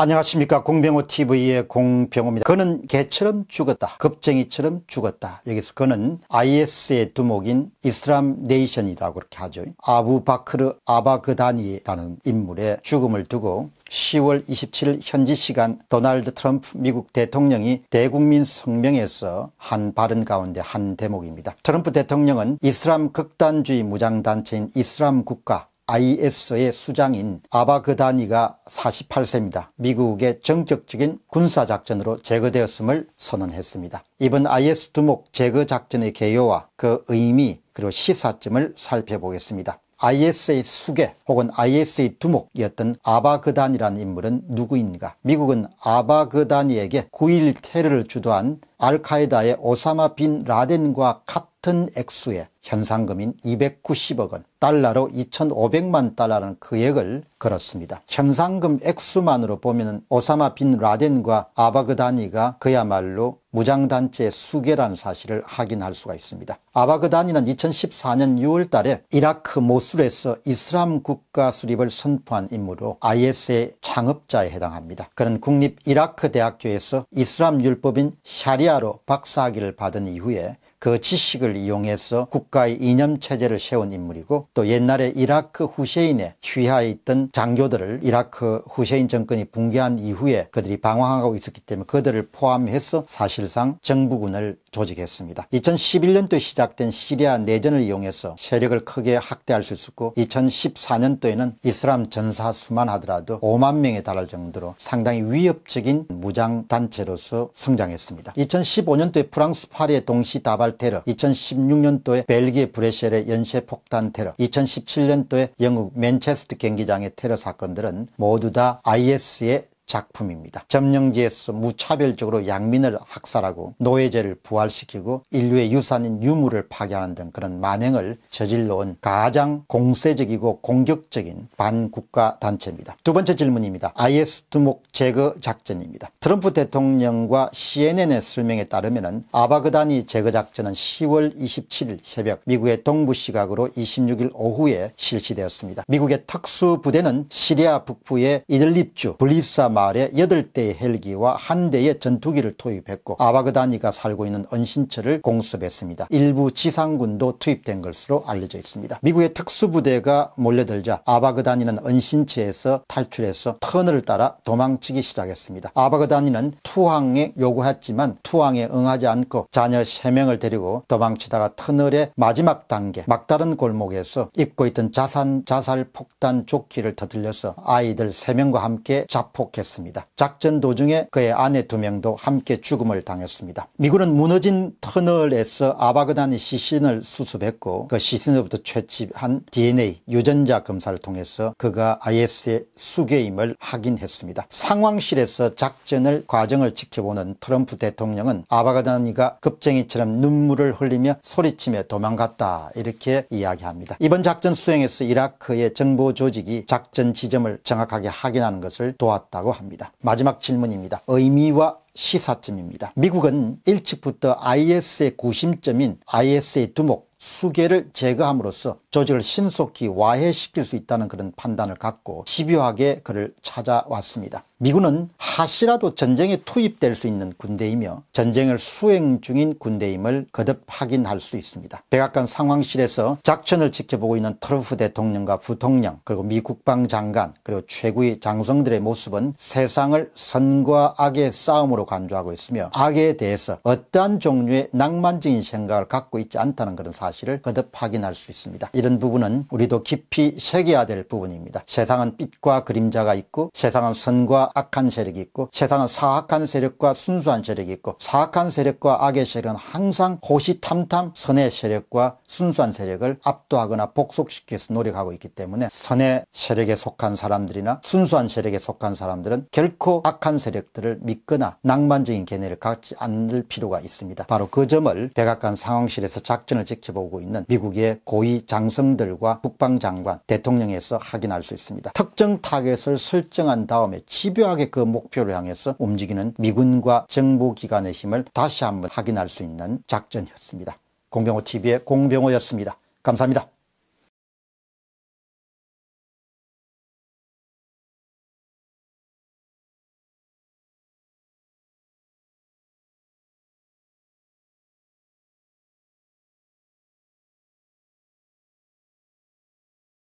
안녕하십니까 공병호TV의 공병호입니다 그는 개처럼 죽었다 급쟁이처럼 죽었다 여기서 그는 IS의 두목인 이슬람 네이션이라고 그렇게 하죠 아부바크르 아바그다니라는 인물의 죽음을 두고 10월 27일 현지 시간 도널드 트럼프 미국 대통령이 대국민 성명에서 한 발언 가운데 한 대목입니다. 트럼프 대통령은 이슬람 극단주의 무장단체인 이슬람 국가 IS의 수장인 아바그다니가 48세입니다. 미국의 전격적인 군사작전으로 제거되었음을 선언했습니다. 이번 IS 두목 제거작전의 개요와 그 의미 그리고 시사점을 살펴보겠습니다. IS의 수계 혹은 IS의 두목이었던 아바그다니라는 인물은 누구인가 미국은 아바그다니에게9.1 테러를 주도한 알카에다의 오사마 빈 라덴과 같은 액수의 현상금인 290억 원, 달러로 2,500만 달러라는 그액을 걸었습니다. 현상금 액수만으로 보면 오사마 빈 라덴과 아바그다니가 그야말로 무장단체 의수계라는 사실을 확인할 수가 있습니다. 아바그다니는 2014년 6월 달에 이라크 모술에서 이슬람 국가 수립을 선포한 인물로 IS의 창업자에 해당합니다. 그는 국립 이라크 대학교에서 이슬람 율법인 샤리아로 박사학위를 받은 이후에 그 지식을 이용해서 국 국가의 이념 체제를 세운 인물이고 또 옛날에 이라크 후세인의 휘하에 있던 장교들을 이라크 후세인 정권이 붕괴한 이후에 그들이 방황하고 있었기 때문에 그들을 포함해서 사실상 정부군을 조직했습니다. 2011년도에 시작된 시리아 내전을 이용해서 세력을 크게 확대할 수 있었고 2014년도에는 이슬람 전사 수만 하더라도 5만 명에 달할 정도로 상당히 위협적인 무장단체로서 성장했습니다. 2015년도에 프랑스 파리의 동시다발 테러, 2016년도에 벨기에 브레셀의 연쇄 폭탄 테러, 2017년도에 영국 맨체스터 경기장의 테러 사건들은 모두 다 IS의 작품입니다. 점령지에서 무차별적으로 양민을 학살하고 노예제를 부활시키고 인류의 유산인 유물을 파괴하는 등 그런 만행을 저질러온 가장 공세적이고 공격적인 반국가 단체입니다. 두 번째 질문입니다. IS 두목 제거 작전입니다. 트럼프 대통령과 CNN의 설명에 따르면 아바그다니 제거 작전은 10월 27일 새벽 미국의 동부 시각으로 26일 오후에 실시되었습니다. 미국의 특수부대는 시리아 북부의 이들립주 블리사 말에 여덟 대의 헬기와 한 대의 전투기를 투입했고 아바그다니가 살고 있는 언신처를 공습했습니다. 일부 지상군도 투입된 것으로 알려져 있습니다. 미국의 특수부대가 몰려들자 아바그다니는 언신처에서 탈출해서 터널을 따라 도망치기 시작했습니다. 아바그다니는 투항에 요구했지만 투항에 응하지 않고 자녀 3명을 데리고 도망치다가 터널의 마지막 단계 막다른 골목에서 입고 있던 자산, 자살 폭탄 조끼를 터들려서 아이들 3명과 함께 자폭했습니다. 했습니다 작전 도중에 그의 아내 두 명도 함께 죽음을 당했습니다. 미군은 무너진 터널에서 아바그단의 시신을 수습했고 그 시신으로부터 채취한 DNA 유전자 검사를 통해서 그가 IS의 수괴임을 확인했습니다. 상황실에서 작전을 과정을 지켜보는 트럼프 대통령은 아바가다니가 급쟁이처럼 눈물을 흘리며 소리치며 도망갔다 이렇게 이야기합니다. 이번 작전 수행에서 이라크의 정보 조직이 작전 지점을 정확하게 확인하는 것을 도왔다고 합니다. 마지막 질문입니다. 의미와 시사점입니다. 미국은 일찍부터 IS의 구심점인 IS의 두목 수계를 제거함으로써 조직을 신속히 와해시킬 수 있다는 그런 판단을 갖고 집요하게 그를 찾아왔습니다. 미군은 하시라도 전쟁에 투입될 수 있는 군대이며 전쟁을 수행 중인 군대임을 거듭 확인할 수 있습니다. 백악관 상황실에서 작전을 지켜보고 있는 트럼프 대통령과 부통령 그리고 미 국방장관 그리고 최고의 장성들의 모습은 세상을 선과 악의 싸움으로 간주하고 있으며 악에 대해서 어떠한 종류의 낭만적인 생각을 갖고 있지 않다는 그런 사실을 거듭 확인할 수 있습니다. 이런 이런 부분은 우리도 깊이 새겨야 될 부분입니다. 세상은 빛과 그림자가 있고 세상은 선과 악한 세력이 있고 세상은 사악한 세력과 순수한 세력이 있고 사악한 세력과 악의 세력은 항상 호시탐탐 선의 세력과 순수한 세력을 압도하거나 복속시켜서 노력하고 있기 때문에 선의 세력에 속한 사람들이나 순수한 세력에 속한 사람들은 결코 악한 세력들을 믿거나 낭만적인 개념을 갖지 않을 필요가 있습니다. 바로 그 점을 백악관 상황실에서 작전을 지켜보고 있는 미국의 고위 장 당성들과 국방장관, 대통령에서 확인할 수 있습니다. 특정 타겟을 설정한 다음에 집요하게 그 목표를 향해서 움직이는 미군과 정보기관의 힘을 다시 한번 확인할 수 있는 작전이었습니다. 공병호TV의 공병호였습니다. 감사합니다.